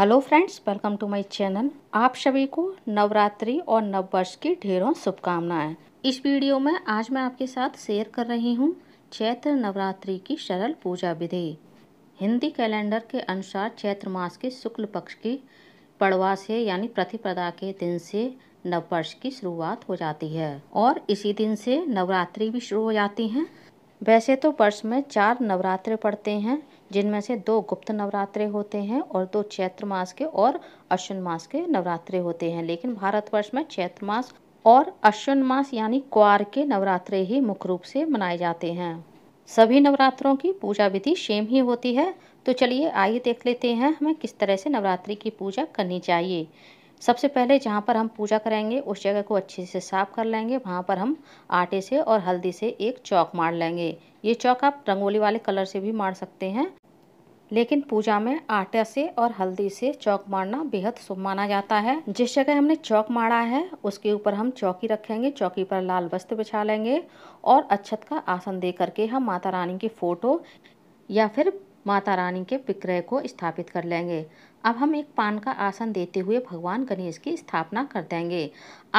hello friends welcome to my channel आप सभी को नवरात्रि और नववर्ष की ढेरों शुभकामनाएं इस वीडियो में आज मैं आपके साथ शेयर कर रही हूं चैत्र नवरात्रि की सरल पूजा विधि हिंदी कैलेंडर के अनुसार चैत्र मास के शुक्ल पक्ष की पड़वा से यानी प्रतिपदा के दिन से नववर्ष की शुरुआत हो जाती है और इसी दिन से नवरात्रि भी शुरू हो जाती हैं वैसे तो वर्ष में चार नवरात्र पड़ते हैं जिनमें से दो गुप्त नवरात्रे होते हैं और दो चैत्र मास के और अश्विन मास के नवरात्रे होते हैं लेकिन भारतवर्ष में चैत्र मास और अश्विन मास यानी क्वार के नवरात्रे ही मुख्य रूप से मनाए जाते हैं सभी नवरात्रों की पूजा विधि सेम ही होती है तो चलिए आइए देख लेते हैं हमें किस तरह से नवरात्रि की पूजा करनी चाहिए सबसे पहले जहाँ पर हम पूजा करेंगे उस जगह को अच्छे से साफ कर लेंगे वहाँ पर हम आटे से और हल्दी से एक चौक मार लेंगे ये चौक आप रंगोली वाले कलर से भी मार सकते हैं लेकिन पूजा में आटे से और हल्दी से चौक मारना बेहद शुभ माना जाता है जिस जगह हमने चौक मारा है उसके ऊपर हम चौकी रखेंगे चौकी पर लाल वस्त्र बिछा लेंगे और अच्छत का आसन दे करके हम माता रानी की फ़ोटो या फिर माता रानी के विक्रय को स्थापित कर लेंगे अब हम एक पान का आसन देते हुए भगवान गणेश की स्थापना कर देंगे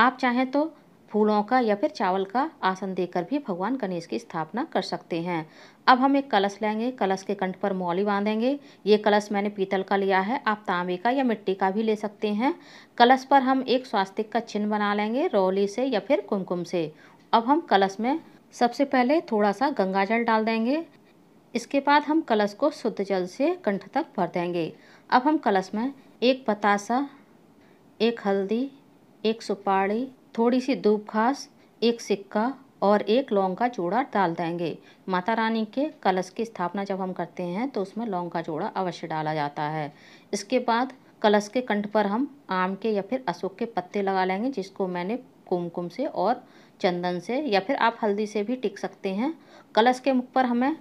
आप चाहें तो फूलों का या फिर चावल का आसन देकर भी भगवान गणेश की स्थापना कर सकते हैं अब हम एक कलश लेंगे कलश के कंठ पर मौली बांधेंगे ये कलश मैंने पीतल का लिया है आप तांबे का या मिट्टी का भी ले सकते हैं कलश पर हम एक स्वास्तिक का चिन्ह बना लेंगे रौली से या फिर कुमकुम से अब हम कलश में सबसे पहले थोड़ा सा गंगा जल डाल देंगे इसके बाद हम कलश को शुद्ध जल से कंठ तक भर देंगे अब हम कलश में एक पतासा एक हल्दी एक सुपारी थोड़ी सी धूप घास एक सिक्का और एक लौंग का चूड़ा डाल देंगे माता रानी के कलश की स्थापना जब हम करते हैं तो उसमें लौंग का चूड़ा अवश्य डाला जाता है इसके बाद कलश के कंठ पर हम आम के या फिर अशोक के पत्ते लगा लेंगे जिसको मैंने कुमकुम से और चंदन से या फिर आप हल्दी से भी टिक सकते हैं कलश के मुख पर हमें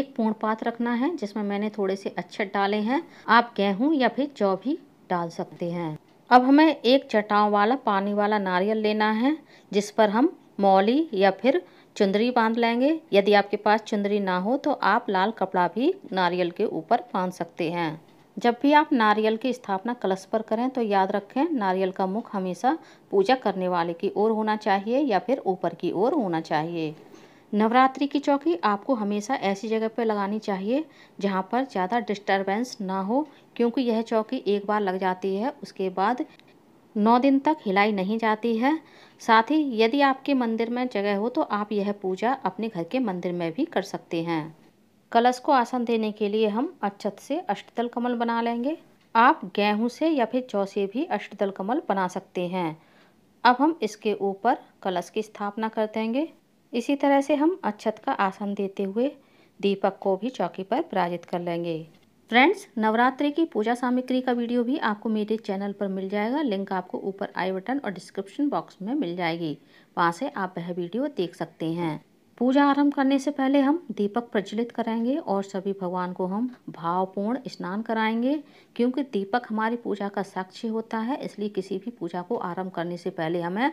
एक पूर्ण पात रखना है जिसमें मैंने थोड़े से अच्छे डाले हैं आप गेहूँ या फिर जौ भी डाल सकते हैं अब हमें एक चटाव वाला पानी वाला नारियल लेना है जिस पर हम मौली या फिर चुंदरी बांध लेंगे यदि आपके पास चुंदरी ना हो तो आप लाल कपड़ा भी नारियल के ऊपर बांध सकते हैं जब भी आप नारियल की स्थापना कलश पर करें तो याद रखें नारियल का मुख हमेशा पूजा करने वाले की ओर होना चाहिए या फिर ऊपर की ओर होना चाहिए नवरात्रि की चौकी आपको हमेशा ऐसी जगह पर लगानी चाहिए जहाँ पर ज़्यादा डिस्टरबेंस ना हो क्योंकि यह चौकी एक बार लग जाती है उसके बाद नौ दिन तक हिलाई नहीं जाती है साथ ही यदि आपके मंदिर में जगह हो तो आप यह पूजा अपने घर के मंदिर में भी कर सकते हैं कलश को आसन देने के लिए हम अच्छत से अष्टदल कमल बना लेंगे आप गेहूं से या फिर जौ से भी अष्टदल कमल बना सकते हैं अब हम इसके ऊपर कलश की स्थापना कर देंगे इसी तरह से हम अक्षत का आसन देते हुए दीपक को भी चौकी पर पराजित कर लेंगे फ्रेंड्स नवरात्रि की पूजा सामग्री का वीडियो भी आपको मेरे चैनल पर मिल जाएगा लिंक आपको ऊपर आई बटन और डिस्क्रिप्शन बॉक्स में मिल जाएगी वहाँ से आप वह वीडियो देख सकते हैं पूजा आरंभ करने से पहले हम दीपक प्रज्वलित करेंगे और सभी भगवान को हम भावपूर्ण स्नान कराएंगे क्योंकि दीपक हमारी पूजा का साक्षी होता है इसलिए किसी भी पूजा को आरंभ करने से पहले हमें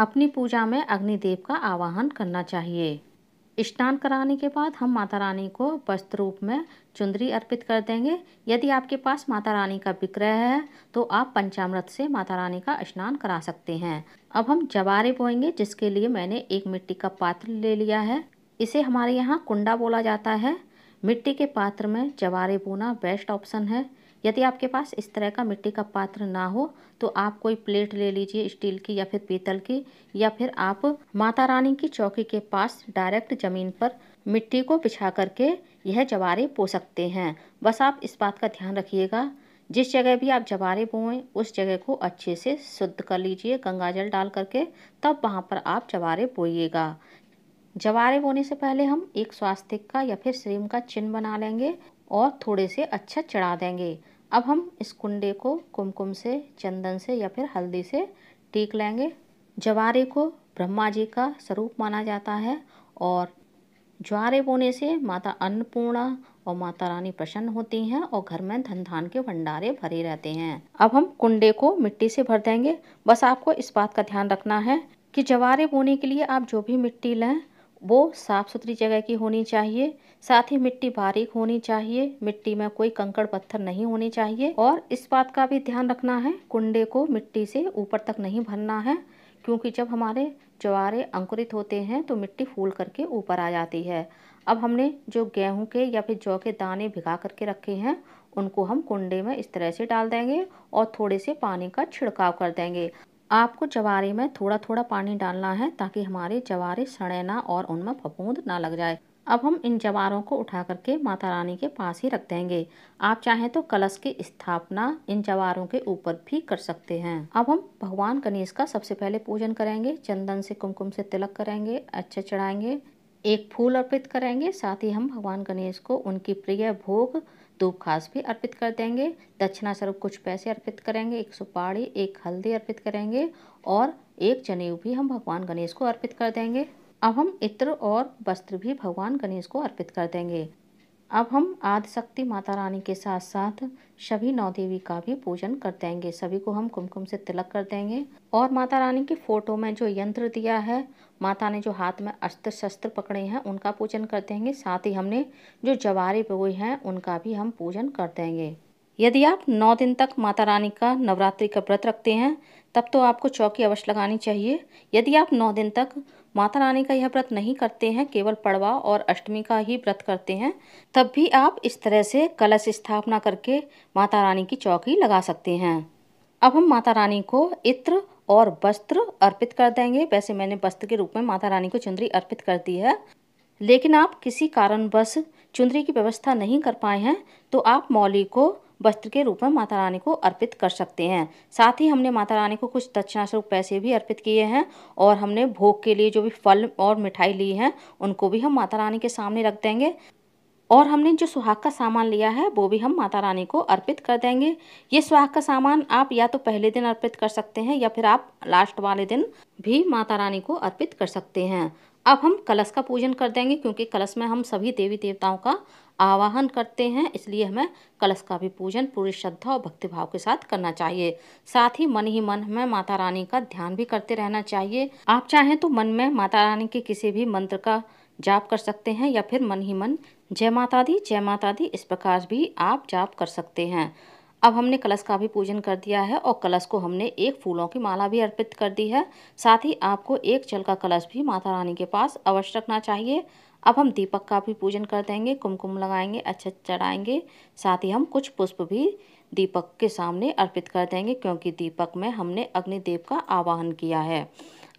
अपनी पूजा में अग्निदेव का आवाहन करना चाहिए स्नान कराने के बाद हम माता रानी को वस्त्र रूप में चुंदरी अर्पित कर देंगे यदि आपके पास माता रानी का विग्रह है तो आप पंचामृत से माता रानी का स्नान करा सकते हैं अब हम जवारे बोएंगे जिसके लिए मैंने एक मिट्टी का पात्र ले लिया है इसे हमारे यहाँ कुंडा बोला जाता है मिट्टी के पात्र में जवारे बोना बेस्ट ऑप्शन है यदि आपके पास इस तरह का मिट्टी का पात्र ना हो तो आप कोई प्लेट ले लीजिए स्टील की या फिर पीतल की या फिर आप माता रानी की चौकी के पास डायरेक्ट ज़मीन पर मिट्टी को बिछा करके यह जवारे बो सकते हैं बस आप इस बात का ध्यान रखिएगा जिस जगह भी आप जवारे बोएं उस जगह को अच्छे से शुद्ध कर लीजिए गंगा जल डाल करके तब वहाँ पर आप जवारे बोइएगा जवारे बोने से पहले हम एक स्वास्तिक का या फिर श्रीम का चिन्ह बना लेंगे और थोड़े से अच्छा चढ़ा देंगे अब हम इस कुंडे को कुमकुम से चंदन से या फिर हल्दी से टीक लेंगे जवारे को ब्रह्मा जी का स्वरूप माना जाता है और ज्वारे बोने से माता अन्नपूर्णा और माता रानी प्रसन्न होती हैं और घर में धन धान के भंडारे भरे रहते हैं अब हम कुंडे को मिट्टी से भर देंगे बस आपको इस बात का ध्यान रखना है कि जवारे बोने के लिए आप जो भी मिट्टी लें वो साफ़ सुथरी जगह की होनी चाहिए साथ ही मिट्टी बारीक होनी चाहिए मिट्टी में कोई कंकड़ पत्थर नहीं होने चाहिए और इस बात का भी ध्यान रखना है कुंडे को मिट्टी से ऊपर तक नहीं भरना है क्योंकि जब हमारे ज्वारे अंकुरित होते हैं तो मिट्टी फूल करके ऊपर आ जाती है अब हमने जो गेहूं के या फिर जौ के दाने भिगा करके रखे हैं उनको हम कुंडे में इस तरह से डाल देंगे और थोड़े से पानी का छिड़काव कर देंगे आपको जवारे में थोड़ा थोड़ा पानी डालना है ताकि हमारे जवारे सड़े ना और उनमें फफूंद ना लग जाए अब हम इन जवारों को उठा करके माता रानी के पास ही रख देंगे आप चाहें तो कलश की स्थापना इन जवारों के ऊपर भी कर सकते हैं अब हम भगवान गणेश का सबसे पहले पूजन करेंगे चंदन से कुमकुम से तिलक करेंगे अच्छे चढ़ाएंगे एक फूल अर्पित करेंगे साथ ही हम भगवान गणेश को उनकी प्रिय भोग धूप खास भी अर्पित कर देंगे दक्षिणा स्वरूप कुछ पैसे अर्पित करेंगे एक सुपाड़ी एक हल्दी अर्पित करेंगे और एक जनेऊ भी हम भगवान गणेश को अर्पित कर देंगे अब हम इत्र और वस्त्र भी भगवान गणेश को अर्पित कर देंगे अब हम आदिशक्ति माता रानी के साथ साथ सभी नौ देवी का भी पूजन कर देंगे सभी को हम कुमकुम से तिलक कर देंगे और माता रानी की फोटो में जो यंत्र दिया है माता ने जो हाथ में अस्त्र शस्त्र पकड़े हैं उनका पूजन कर देंगे साथ ही हमने जो जवारे बोए हैं उनका भी हम पूजन कर देंगे यदि आप नौ दिन तक माता रानी का नवरात्रि का व्रत रखते हैं तब तो आपको चौकी अवश्य लगानी चाहिए यदि आप नौ दिन तक माता रानी का यह व्रत नहीं करते हैं केवल पड़वा और अष्टमी का ही व्रत करते हैं तब भी आप इस तरह से कलश स्थापना करके माता रानी की चौकी लगा सकते हैं अब हम माता रानी को इत्र और वस्त्र अर्पित कर देंगे वैसे मैंने वस्त्र के रूप में माता रानी को चुंदरी अर्पित कर दी है लेकिन आप किसी कारणवश चुंदरी की व्यवस्था नहीं कर पाए हैं तो आप मौली को वस्त्र के रूप में माता रानी को अर्पित कर सकते हैं साथ ही हमने माता रानी को कुछ दक्षिणा स्वरूप पैसे भी अर्पित किए हैं और हमने भोग के लिए जो भी फल और मिठाई ली है उनको भी हम माता रानी के सामने रख देंगे और हमने जो सुहाग का सामान लिया है वो भी हम माता रानी को अर्पित कर देंगे ये सुहाग का सामान आप या तो पहले दिन अर्पित कर सकते हैं या फिर आप लास्ट वाले दिन भी माता रानी को अर्पित कर सकते हैं अब हम कलश का पूजन कर देंगे क्योंकि कलश में हम सभी देवी देवताओं का आवाहन करते हैं इसलिए हमें कलश का भी पूजन पूरी श्रद्धा और भक्तिभाव के साथ करना चाहिए साथ ही मन ही मन हमें माता रानी का ध्यान भी करते रहना चाहिए आप चाहें तो मन में माता रानी के किसी भी मंत्र का जाप कर सकते हैं या फिर मन ही मन जय माता दी जय माता दी इस प्रकार भी आप जाप कर सकते हैं अब हमने कलश का भी पूजन कर दिया है और कलश को हमने एक फूलों की माला भी अर्पित कर दी है साथ ही आपको एक जल का कलश भी माता रानी के पास अवश्य रखना चाहिए अब हम दीपक का भी पूजन कर देंगे कुमकुम लगाएंगे अच्छे चढ़ाएंगे साथ ही हम कुछ पुष्प भी दीपक के सामने अर्पित कर देंगे क्योंकि दीपक में हमने अग्निदेव का आवाहन किया है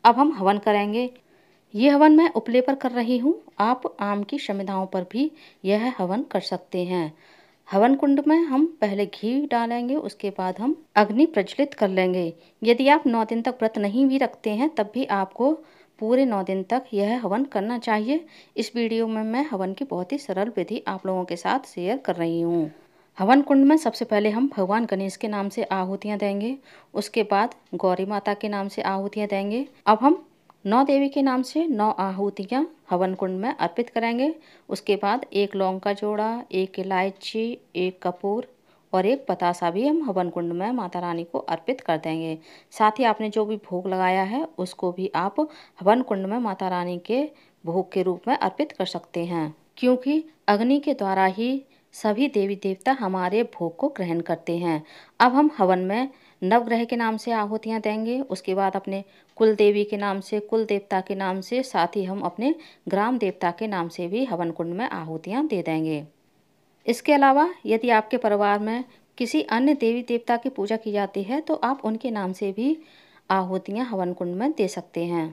अब हम हवन करेंगे ये हवन मैं उपले पर कर रही हूँ आप आम की क्षमताओं पर भी यह हवन कर सकते हैं हवन कुंड में हम पहले घी डालेंगे उसके बाद हम अग्नि प्रज्वलित कर लेंगे यदि आप नौ दिन तक व्रत नहीं भी रखते हैं तब भी आपको पूरे नौ दिन तक यह हवन करना चाहिए इस वीडियो में मैं हवन की बहुत ही सरल विधि आप लोगों के साथ शेयर कर रही हूँ हवन कुंड में सबसे पहले हम भगवान गणेश के नाम से आहुतियाँ देंगे उसके बाद गौरी माता के नाम से आहुतियाँ देंगे अब हम नौ देवी के नाम से नौ आहूतियाँ हवन कुंड में अर्पित करेंगे उसके बाद एक लौंग का जोड़ा एक इलायची एक कपूर और एक पतासा भी हम हवन कुंड में माता रानी को अर्पित कर देंगे साथ ही आपने जो भी भोग लगाया है उसको भी आप हवन कुंड में माता रानी के भोग के रूप में अर्पित कर सकते हैं क्योंकि अग्नि के द्वारा ही सभी देवी देवता हमारे भोग को ग्रहण करते हैं अब हम हवन में नवग्रह के नाम से आहुतियाँ देंगे उसके बाद अपने कुल देवी के नाम से कुल देवता के नाम से साथ ही हम अपने ग्राम देवता के नाम से भी हवन कुंड में आहुतियाँ दे देंगे इसके अलावा यदि आपके परिवार में किसी अन्य देवी देवता की पूजा की जाती है तो आप उनके नाम से भी आहुतियाँ हवन कुंड में दे सकते हैं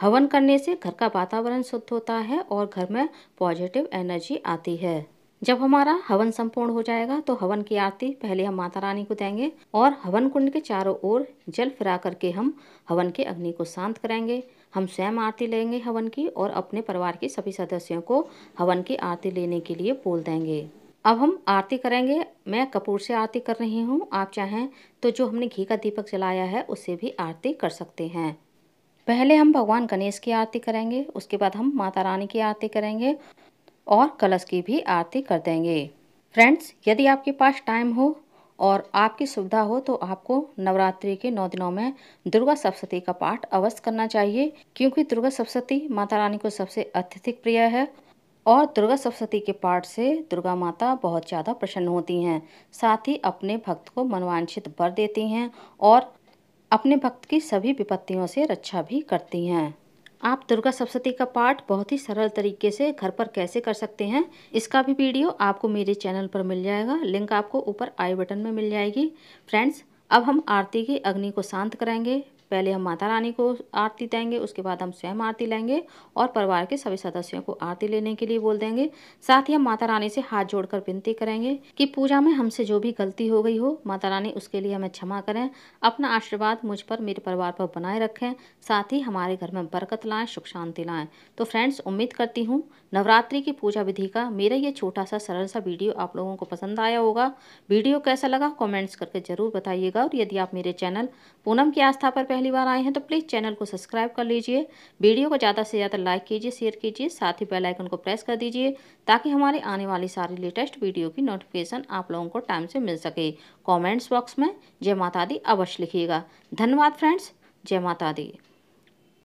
हवन करने से घर का वातावरण शुद्ध होता है और घर में पॉजिटिव एनर्जी आती है जब हमारा हवन संपूर्ण हो जाएगा तो हवन की आरती पहले हम माता रानी को देंगे और हवन कुंड के चारों ओर जल फिरा करके हम हवन के अग्नि को शांत करेंगे हम स्वयं आरती लेंगे हवन की और अपने परिवार के सभी सदस्यों को हवन की आरती लेने के लिए बोल देंगे अब हम आरती करेंगे मैं कपूर से आरती कर रही हूँ आप चाहें तो जो हमने घी का दीपक जलाया है उससे भी आरती कर सकते हैं पहले हम भगवान गणेश की आरती करेंगे उसके बाद हम माता रानी की आरती करेंगे और कलश की भी आरती कर देंगे फ्रेंड्स यदि आपके पास टाइम हो और आपकी सुविधा हो तो आपको नवरात्रि के नौ दिनों में दुर्गा सप्तती का पाठ अवश्य करना चाहिए क्योंकि दुर्गा सप्तती माता रानी को सबसे अत्यधिक प्रिय है और दुर्गा सप्तती के पाठ से दुर्गा माता बहुत ज़्यादा प्रसन्न होती हैं साथ ही अपने भक्त को मनवांछित बर देती हैं और अपने भक्त की सभी विपत्तियों से रक्षा भी करती हैं आप दुर्गा सप्तती का पाठ बहुत ही सरल तरीके से घर पर कैसे कर सकते हैं इसका भी वीडियो आपको मेरे चैनल पर मिल जाएगा लिंक आपको ऊपर आई बटन में मिल जाएगी फ्रेंड्स अब हम आरती की अग्नि को शांत कराएंगे पहले हम माता रानी को आरती देंगे उसके बाद हम स्वयं आरती लेंगे और परिवार के सभी सदस्यों को आरती लेने के लिए बोल देंगे साथ ही हम माता रानी से हाथ जोड़कर विनती करेंगे कि पूजा में हमसे जो भी गलती हो गई हो माता रानी उसके लिए हमें क्षमा करें अपना आशीर्वाद मुझ पर मेरे परिवार पर बनाए रखें साथ ही हमारे घर में बरकत लाएँ सुख शांति लाएँ तो फ्रेंड्स उम्मीद करती हूँ नवरात्रि की पूजा विधि का मेरा ये छोटा सा सरल सा वीडियो आप लोगों को पसंद आया होगा वीडियो कैसा लगा कॉमेंट्स करके ज़रूर बताइएगा और यदि आप मेरे चैनल पूनम की आस्था पर पहली बार आए हैं तो प्लीज़ चैनल को सब्सक्राइब कर लीजिए वीडियो को ज़्यादा से ज़्यादा लाइक कीजिए शेयर कीजिए साथ ही बेल आइकन को प्रेस कर दीजिए ताकि हमारे आने वाली सारी लेटेस्ट वीडियो की नोटिफिकेशन आप लोगों को टाइम से मिल सके कॉमेंट्स बॉक्स में जय माता दी अवश्य लिखिएगा धन्यवाद फ्रेंड्स जय माता दी